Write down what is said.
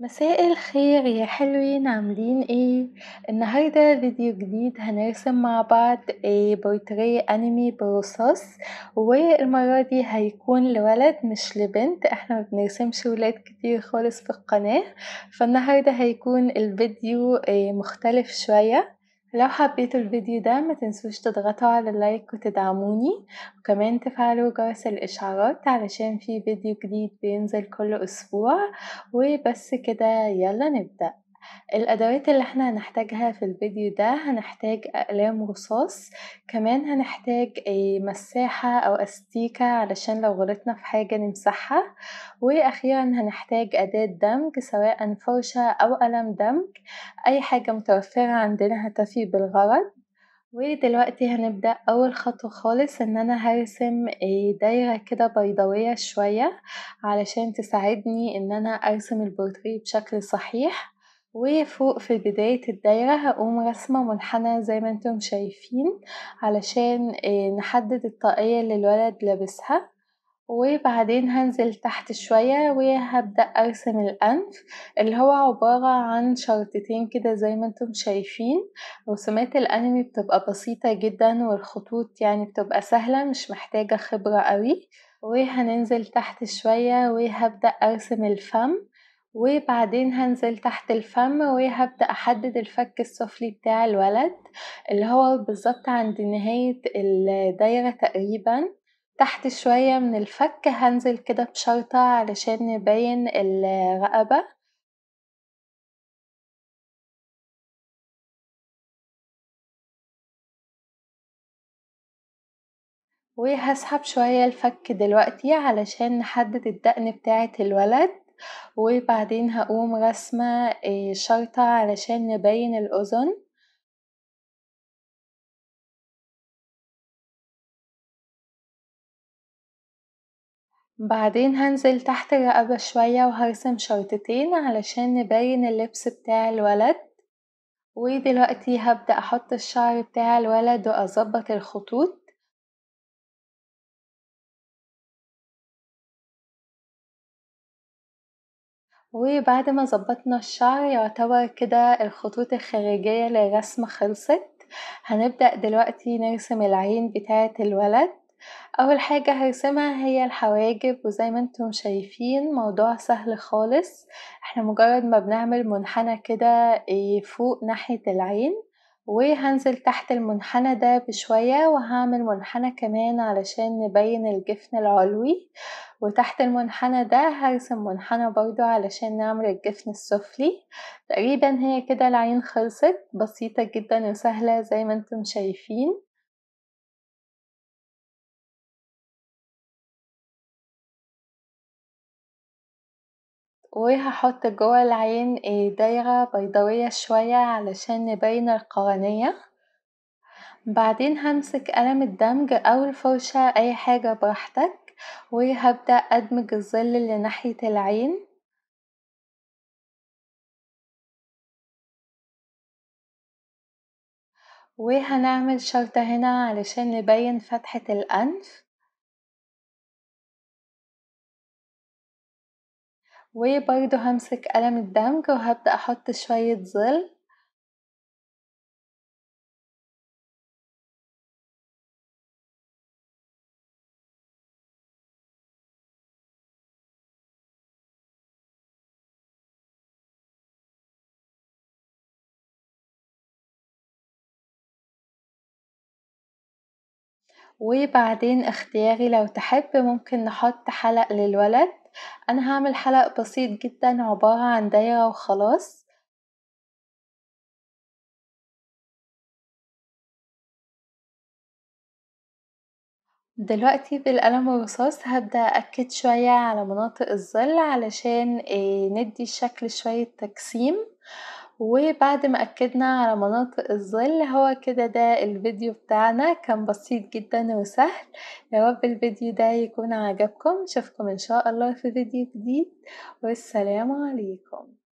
مساء الخير يا حلوين عاملين ايه؟ النهاردة فيديو جديد هنرسم مع بعض ايه بورتريه انمي برصاص والمرة دي هيكون لولد مش لبنت احنا مبنرسمش ولاد كتير خالص في القناة فالنهاردة هيكون الفيديو ايه مختلف شوية لو حبيتوا الفيديو ده ما تنسوش تضغطوا على اللايك وتدعموني وكمان تفعلوا جرس الإشعارات علشان في فيديو جديد بينزل كل أسبوع وبس كده يلا نبدأ الأدوات اللي احنا هنحتاجها في الفيديو ده هنحتاج أقلام رصاص كمان هنحتاج إيه، مساحة أو أستيكة علشان لو غلطنا في حاجة نمسحها وأخيرا هنحتاج أداة دمج سواء فرشة أو قلم دمج أي حاجة متوفرة عندنا هتفي بالغرض ودلوقتي هنبدأ أول خطوة خالص إن أنا هرسم إيه، دايرة كده بيضاوية شوية علشان تساعدني إن أنا أرسم البورتريه بشكل صحيح وفوق في بداية الدايرة هقوم رسمة منحنى زي ما انتم شايفين علشان آه، نحدد الطاقية اللي الولد لابسها وبعدين هنزل تحت شوية وهبدأ أرسم الأنف اللي هو عبارة عن شرطتين كده زي ما انتم شايفين رسومات الأنمي بتبقى بسيطة جدا والخطوط يعني بتبقى سهلة مش محتاجة خبرة قوي وهننزل تحت شوية وهبدأ أرسم الفم وبعدين هنزل تحت الفم وهبدأ أحدد الفك السفلي بتاع الولد اللي هو بالظبط عند نهاية الدايرة تقريبا تحت شوية من الفك هنزل كده بشرطة علشان نبين الرقبة وهسحب شوية الفك دلوقتي علشان نحدد الدقن بتاعة الولد وبعدين هقوم رسمة آه، شرطة علشان نبين الأذن. بعدين هنزل تحت الرقبة شوية وهرسم شرطتين علشان نبين اللبس بتاع الولد، ودلوقتي هبدأ أحط الشعر بتاع الولد وأظبط الخطوط. وبعد ما ظبطنا الشعر يعتبر كده الخطوط الخارجية للرسمة خلصت هنبدأ دلوقتي نرسم العين بتاعة الولد أول حاجة هرسمها هي الحواجب وزي ما انتم شايفين موضوع سهل خالص احنا مجرد ما بنعمل منحنى كده إيه، فوق ناحية العين وهنزل تحت المنحنى ده بشوية وهعمل منحنى كمان علشان نبين الجفن العلوي وتحت المنحنى ده هرسم منحنى برضو علشان نعمل الجفن السفلي تقريبا هي كده العين خلصت بسيطة جدا وسهلة زي ما انتم شايفين وهحط جوه العين دايرة بيضاوية شوية علشان نبين القرنية بعدين همسك قلم الدمج أو الفرشة أي حاجة براحتك وهبدأ أدمج الظل اللي ناحية العين وهنعمل شرطة هنا علشان نبين فتحة الأنف وبرضو همسك قلم الدمج وهبدأ أحط شوية ظل وبعدين اختياري لو تحب ممكن نحط حلق للولد أنا هعمل حلق بسيط جدا عبارة عن دايرة وخلاص دلوقتي بالقلم الرصاص هبدأ أكد شوية على مناطق الظل علشان آه، ندي الشكل شوية تقسيم وبعد ما أكدنا على مناطق الظل هو كده ده الفيديو بتاعنا كان بسيط جدا وسهل يا رب الفيديو ده يكون عجبكم نشوفكم إن شاء الله في فيديو جديد والسلام عليكم